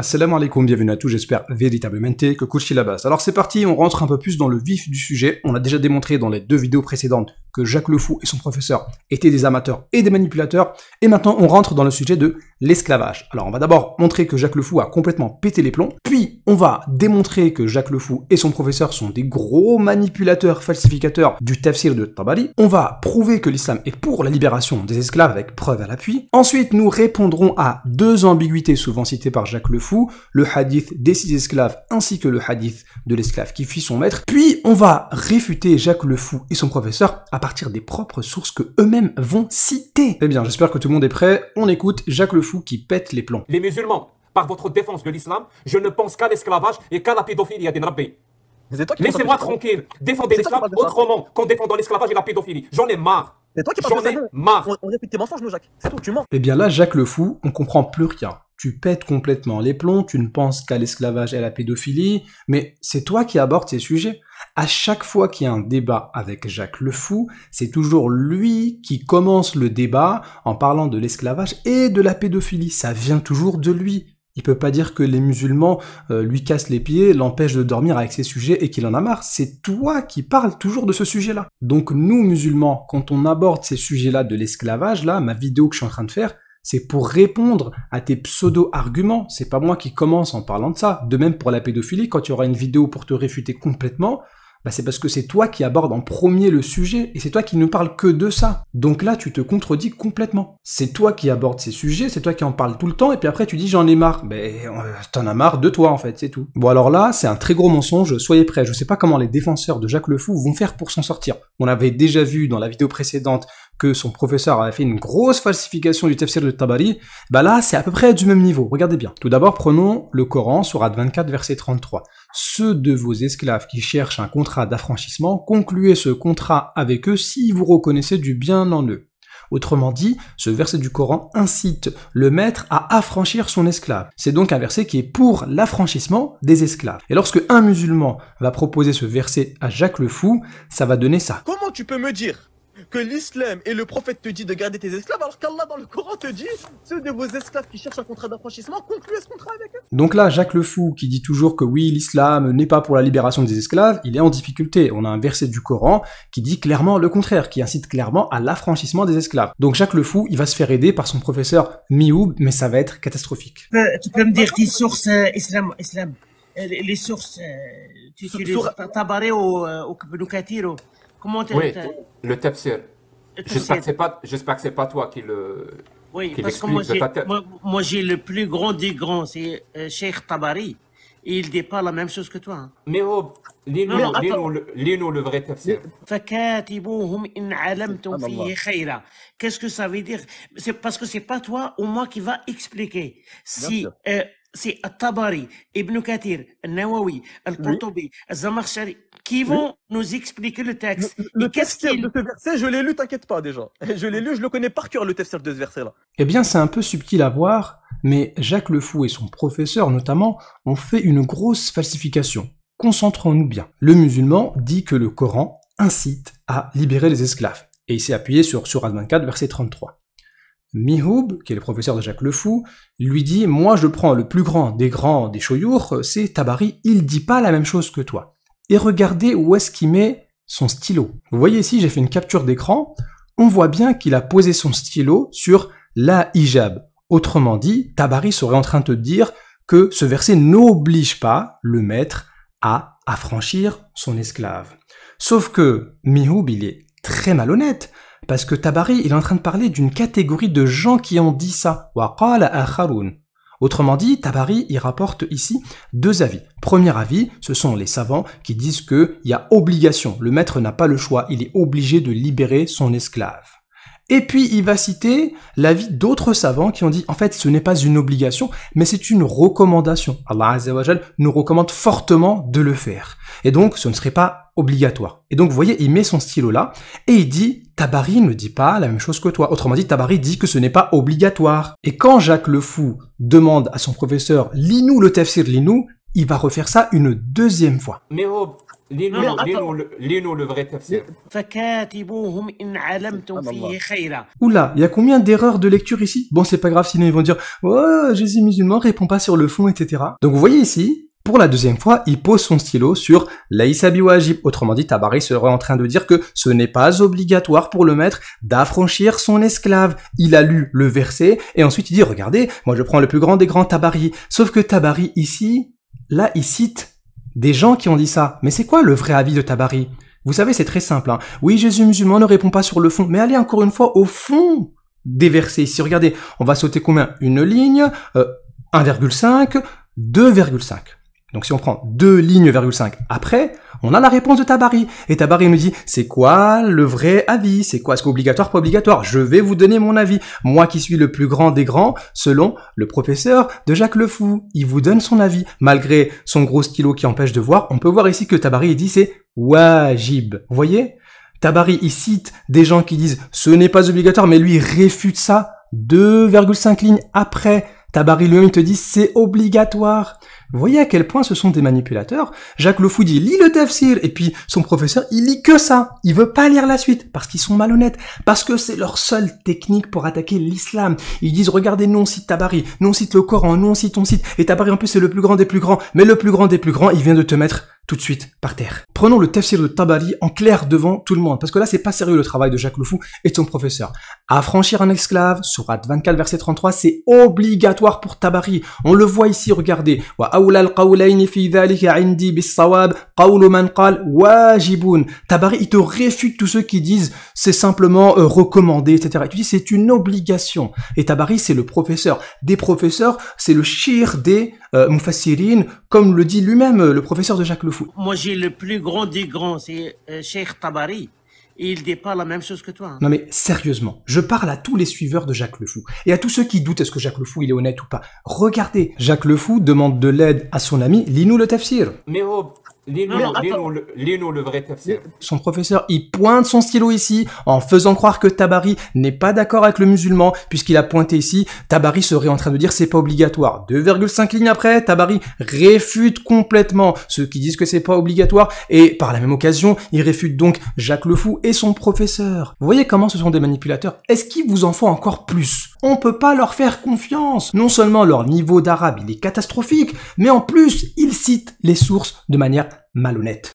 Assalamu alaikum, bienvenue à tous, j'espère véritablement que Kouchi la base. Alors c'est parti, on rentre un peu plus dans le vif du sujet. On a déjà démontré dans les deux vidéos précédentes que Jacques Lefou et son professeur étaient des amateurs et des manipulateurs. Et maintenant on rentre dans le sujet de l'esclavage. Alors on va d'abord montrer que Jacques Le Fou a complètement pété les plombs, puis on va démontrer que Jacques Le Fou et son professeur sont des gros manipulateurs falsificateurs du tafsir de Tabari, on va prouver que l'islam est pour la libération des esclaves avec preuve à l'appui, ensuite nous répondrons à deux ambiguïtés souvent citées par Jacques Le Fou, le hadith des six esclaves ainsi que le hadith de l'esclave qui fuit son maître, puis on va réfuter Jacques Le Fou et son professeur à partir des propres sources que eux-mêmes vont citer. Eh bien, j'espère que tout le monde est prêt. On écoute Jacques Le Fou qui pète les plombs. Les musulmans, par votre défense de l'islam, je ne pense qu'à l'esclavage et qu'à la pédophilie, des Rabbi. Laissez-moi tranquille. Défendez l'islam autrement qu'en défendant l'esclavage et la pédophilie. J'en ai marre. C'est toi qui J'en ai marre. On, répète tes mensonges, nous, Jacques. C'est toi, tu mens. Eh bien là, Jacques le Fou, on comprend plus rien tu pètes complètement les plombs, tu ne penses qu'à l'esclavage et à la pédophilie, mais c'est toi qui abordes ces sujets. À chaque fois qu'il y a un débat avec Jacques Le Fou, c'est toujours lui qui commence le débat en parlant de l'esclavage et de la pédophilie. Ça vient toujours de lui. Il peut pas dire que les musulmans euh, lui cassent les pieds, l'empêchent de dormir avec ces sujets et qu'il en a marre. C'est toi qui parles toujours de ce sujet-là. Donc nous, musulmans, quand on aborde ces sujets-là de l'esclavage, là, ma vidéo que je suis en train de faire, c'est pour répondre à tes pseudo-arguments. C'est pas moi qui commence en parlant de ça. De même pour la pédophilie, quand tu auras une vidéo pour te réfuter complètement, bah, c'est parce que c'est toi qui abordes en premier le sujet et c'est toi qui ne parles que de ça. Donc là, tu te contredis complètement. C'est toi qui abordes ces sujets, c'est toi qui en parles tout le temps et puis après tu dis j'en ai marre. Ben t'en as marre de toi en fait, c'est tout. Bon alors là, c'est un très gros mensonge, soyez prêts. Je sais pas comment les défenseurs de Jacques Le Fou vont faire pour s'en sortir. On l'avait déjà vu dans la vidéo précédente que son professeur avait fait une grosse falsification du tafsir de Tabari, bah là, c'est à peu près du même niveau. Regardez bien. Tout d'abord, prenons le Coran, Ad 24, verset 33. Ceux de vos esclaves qui cherchent un contrat d'affranchissement, concluez ce contrat avec eux si vous reconnaissez du bien en eux. Autrement dit, ce verset du Coran incite le maître à affranchir son esclave. C'est donc un verset qui est pour l'affranchissement des esclaves. Et lorsque un musulman va proposer ce verset à Jacques le Fou, ça va donner ça. Comment tu peux me dire que l'islam et le prophète te dit de garder tes esclaves, alors qu'Allah dans le Coran te dit ceux de vos esclaves qui cherchent un contrat d'affranchissement, concluez ce contrat avec eux. Donc là, Jacques le Fou, qui dit toujours que oui, l'islam n'est pas pour la libération des esclaves, il est en difficulté. On a un verset du Coran qui dit clairement le contraire, qui incite clairement à l'affranchissement des esclaves. Donc Jacques le Fou, il va se faire aider par son professeur Mioub, mais ça va être catastrophique. Euh, tu peux me dire tes sources euh, euh, les sources, tu ou, Comment tu le tafsir. J'espère que c'est pas, pas toi qui le. Oui, parce que moi j'ai, moi, j'ai le plus grand des grands, c'est euh, Cheikh Tabari. Et il dit pas la même chose que toi. Hein. Mais oh, lis-nous le vrai tafsir. Qu'est-ce que ça veut dire C'est parce que c'est pas toi ou moi qui va expliquer. Si c'est euh, Tabari, Ibn Kathir, Nawawi, Al-Qurtubi, oui. Zamakhshari, qui vont nous expliquer le texte. Le, texte de ce verset, je l'ai lu, t'inquiète pas déjà. Je l'ai lu, je le connais par cœur, le texte de ce verset-là. Eh bien, c'est un peu subtil à voir, mais Jacques Lefou et son professeur notamment ont fait une grosse falsification. Concentrons-nous bien. Le musulman dit que le Coran incite à libérer les esclaves, et il s'est appuyé sur Surat 24, verset 33. Mihoub, qui est le professeur de Jacques Lefou, lui dit Moi je prends le plus grand des grands des choyours, c'est Tabari, il dit pas la même chose que toi et regardez où est-ce qu'il met son stylo. Vous voyez ici, j'ai fait une capture d'écran. On voit bien qu'il a posé son stylo sur la hijab. Autrement dit, Tabari serait en train de dire que ce verset n'oblige pas le maître à affranchir son esclave. Sauf que Mihoub, il est très malhonnête, parce que Tabari, il est en train de parler d'une catégorie de gens qui ont dit ça. Autrement dit, Tabari y rapporte ici deux avis. Premier avis, ce sont les savants qui disent qu'il y a obligation, le maître n'a pas le choix, il est obligé de libérer son esclave. Et puis il va citer l'avis d'autres savants qui ont dit en fait ce n'est pas une obligation mais c'est une recommandation. Allah Azzawajal nous recommande fortement de le faire. Et donc ce ne serait pas obligatoire. Et donc vous voyez il met son stylo là et il dit Tabari ne dit pas la même chose que toi. Autrement dit Tabari dit que ce n'est pas obligatoire. Et quand Jacques le Fou demande à son professeur lis le tafsir lis il va refaire ça une deuxième fois. Mais oh, Oula, il y a combien d'erreurs de lecture ici Bon, c'est pas grave, sinon ils vont dire "Oh, Jésus musulman répond pas sur le fond, etc." Donc vous voyez ici, pour la deuxième fois, il pose son stylo sur Laïsabi wajib ». Autrement dit, Tabari serait en train de dire que ce n'est pas obligatoire pour le maître d'affranchir son esclave. Il a lu le verset et ensuite il dit, regardez, moi je prends le plus grand des grands Tabari. Sauf que Tabari ici, là, il cite des gens qui ont dit ça. Mais c'est quoi le vrai avis de Tabari Vous savez, c'est très simple. Hein. Oui, Jésus musulman ne répond pas sur le fond, mais allez encore une fois au fond des versets. Ici, regardez, on va sauter combien Une ligne, 1,5, euh, 2,5. Donc si on prend 2 lignes,5 après, on a la réponse de Tabari. Et Tabari nous dit, c'est quoi le vrai avis C'est quoi ce qu'obligatoire, pas obligatoire Je vais vous donner mon avis. Moi qui suis le plus grand des grands, selon le professeur de Jacques Le Il vous donne son avis. Malgré son gros stylo qui empêche de voir, on peut voir ici que Tabari dit c'est wajib. Vous voyez Tabari, il cite des gens qui disent ce n'est pas obligatoire, mais lui il réfute ça 2,5 lignes après. Tabari lui-même te dit c'est obligatoire. Vous voyez à quel point ce sont des manipulateurs. Jacques Le lit le tafsir et puis son professeur, il lit que ça. Il veut pas lire la suite parce qu'ils sont malhonnêtes, parce que c'est leur seule technique pour attaquer l'islam. Ils disent regardez, nous on cite Tabari, nous on cite le Coran, nous on cite ton site, et Tabari en plus c'est le plus grand des plus grands, mais le plus grand des plus grands, il vient de te mettre tout de suite par terre. Prenons le tafsir de Tabari en clair devant tout le monde, parce que là, c'est pas sérieux le travail de Jacques Lefou et de son professeur. Affranchir un esclave, surat 24, verset 33, c'est obligatoire pour Tabari. On le voit ici, regardez. Tabari, il te réfute tous ceux qui disent c'est simplement euh, recommandé, etc. Et tu dis c'est une obligation. Et Tabari, c'est le professeur. Des professeurs, c'est le shir des euh, comme le dit lui-même euh, le professeur de Jacques Lefou. Moi, j'ai le plus grand c'est euh, Cheikh Tabari. il dit pas la même chose que toi. Hein. Non mais sérieusement, je parle à tous les suiveurs de Jacques Le Fou et à tous ceux qui doutent est-ce que Jacques Le Fou il est honnête ou pas. Regardez, Jacques Le Fou demande de l'aide à son ami Linou le Tafsir. Mais oh, le vrai Son professeur, il pointe son stylo ici en faisant croire que Tabari n'est pas d'accord avec le musulman puisqu'il a pointé ici. Tabari serait en train de dire c'est pas obligatoire. 2,5 lignes après, Tabari réfute complètement ceux qui disent que c'est pas obligatoire et par la même occasion, il réfute donc Jacques Le Fou et son professeur. Vous voyez comment ce sont des manipulateurs Est-ce qu'il vous en faut encore plus on peut pas leur faire confiance. Non seulement leur niveau d'arabe il est catastrophique, mais en plus ils citent les sources de manière malhonnête.